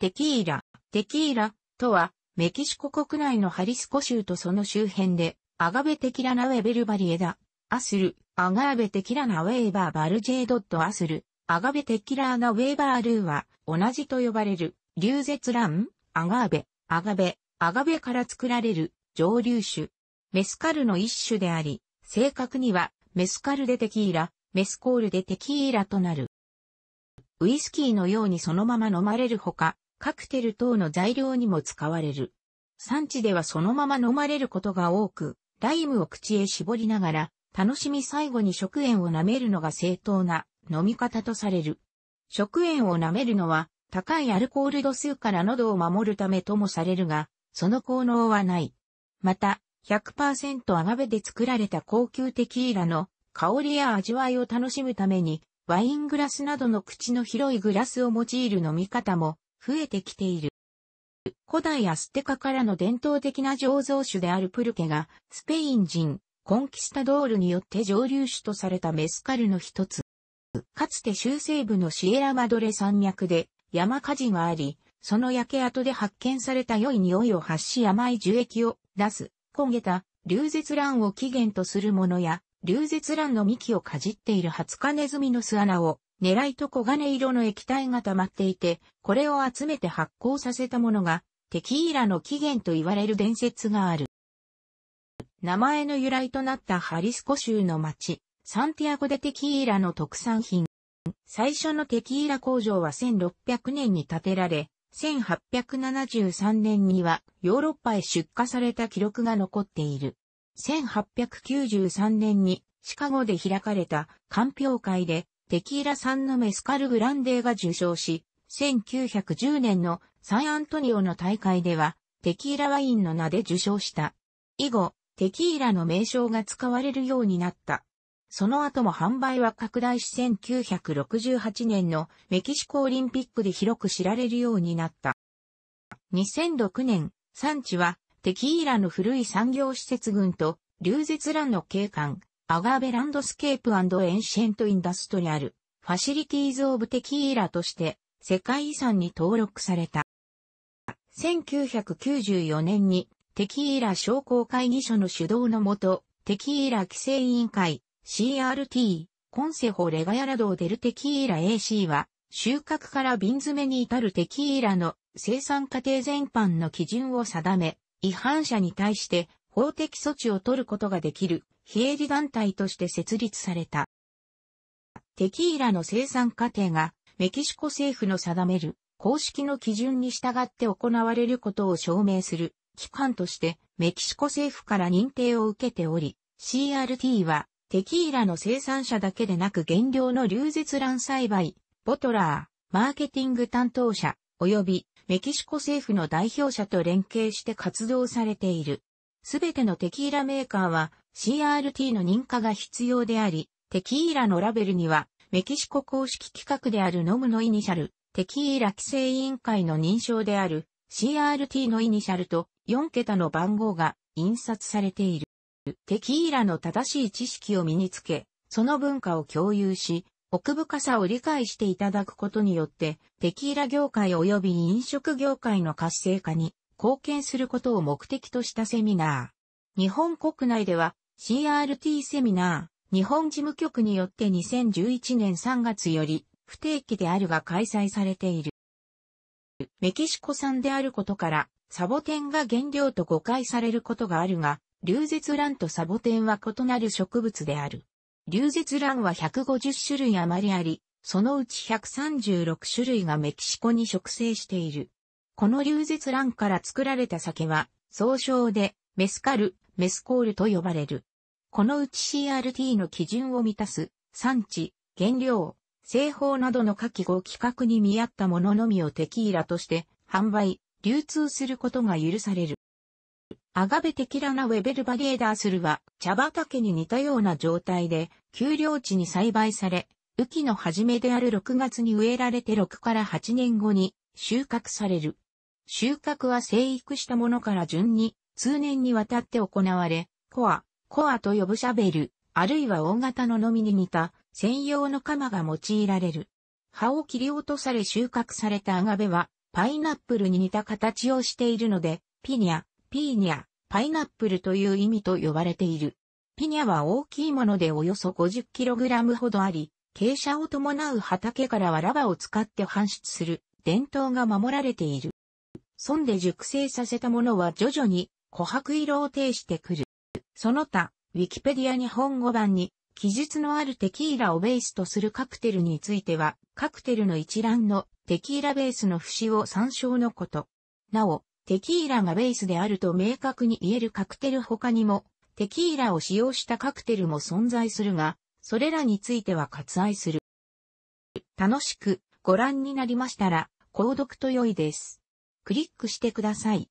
テキーラ、テキーラとは、メキシコ国内のハリスコ州とその周辺で、アガベテキラナウェベルバリエダ、アスル、アガーベテキラナウェーバーバルジェードットアスル、アガベテキラーナウェーバールーは、同じと呼ばれる、流絶ン、アガーベ、アガベ、アガベから作られる、蒸留酒。メスカルの一種であり、正確には、メスカルでテキーラ、メスコールでテキーラとなる。ウイスキーのようにそのまま飲まれるほか、カクテル等の材料にも使われる。産地ではそのまま飲まれることが多く、ライムを口へ絞りながら、楽しみ最後に食塩を舐めるのが正当な飲み方とされる。食塩を舐めるのは、高いアルコール度数から喉を守るためともされるが、その効能はない。また、100%アガベで作られた高級テキーラの香りや味わいを楽しむために、ワイングラスなどの口の広いグラスを用いる飲み方も増えてきている。古代アステカからの伝統的な醸造酒であるプルケが、スペイン人、コンキスタドールによって蒸留酒とされたメスカルの一つ。かつて中西部のシエラマドレ山脈で山火事があり、その焼け跡で発見された良い匂いを発し甘い樹液を出す、焦げた、流絶卵を起源とするものや、流絶卵の幹をかじっているハツカネズミの巣穴を狙いと黄金色の液体が溜まっていて、これを集めて発酵させたものが、テキーラの起源と言われる伝説がある。名前の由来となったハリスコ州の町、サンティアゴでテキーラの特産品。最初のテキーラ工場は1600年に建てられ、1873年にはヨーロッパへ出荷された記録が残っている。1893年にシカゴで開かれた鑑評会でテキーラ産のメスカルグランデーが受賞し、1910年のサンアントニオの大会では、テキーラワインの名で受賞した。以後、テキーラの名称が使われるようになった。その後も販売は拡大し1968年のメキシコオリンピックで広く知られるようになった。2006年、産地はテキーラの古い産業施設群と流絶乱の景観、アガーベランドスケープエンシェントインダストリアル、ファシリティーズ・オブ・テキーラとして、世界遺産に登録された。1994年に、テキーラ商工会議所の主導のもと、テキーラ規制委員会、CRT、コンセホレガヤラドーデルテキーラ AC は、収穫から瓶詰めに至るテキーラの生産過程全般の基準を定め、違反者に対して法的措置を取ることができる非営利団体として設立された。テキーラの生産過程がメキシコ政府の定める公式の基準に従って行われることを証明する機関としてメキシコ政府から認定を受けており、CRT はテキーラの生産者だけでなく原料の流絶卵栽培、ボトラー、マーケティング担当者、及びメキシコ政府の代表者と連携して活動されている。すべてのテキーラメーカーは CRT の認可が必要であり、テキーラのラベルにはメキシコ公式規格であるノムのイニシャル、テキーラ規制委員会の認証である CRT のイニシャルと4桁の番号が印刷されている。テキーラの正しい知識を身につけ、その文化を共有し、奥深さを理解していただくことによって、テキーラ業界及び飲食業界の活性化に貢献することを目的としたセミナー。日本国内では CRT セミナー、日本事務局によって2011年3月より不定期であるが開催されている。メキシコ産であることから、サボテンが原料と誤解されることがあるが、流舌卵とサボテンは異なる植物である。流舌卵は150種類余りあり、そのうち136種類がメキシコに植生している。この流絶卵から作られた酒は、総称で、メスカル、メスコールと呼ばれる。このうち CRT の基準を満たす、産地、原料、製法などの下記号規格に見合ったもののみをテキーラとして販売、流通することが許される。アガベテキラナウェベルバリエダースルは茶畑に似たような状態で丘陵地に栽培され、雨季の初めである6月に植えられて6から8年後に収穫される。収穫は生育したものから順に、数年にわたって行われ、コア、コアと呼ぶシャベル、あるいは大型ののみに似た専用の鎌が用いられる。葉を切り落とされ収穫されたアガベは、パイナップルに似た形をしているので、ピニャ、ピーニャ、パイナップルという意味と呼ばれている。ピニャは大きいものでおよそ 50kg ほどあり、傾斜を伴う畑からはラバを使って搬出する伝統が守られている。損で熟成させたものは徐々に琥珀色を呈してくる。その他、ウィキペディア日本語版に、記述のあるテキーラをベースとするカクテルについては、カクテルの一覧のテキーラベースの節を参照のこと。なお、テキーラがベースであると明確に言えるカクテル他にも、テキーラを使用したカクテルも存在するが、それらについては割愛する。楽しくご覧になりましたら、購読と良いです。クリックしてください。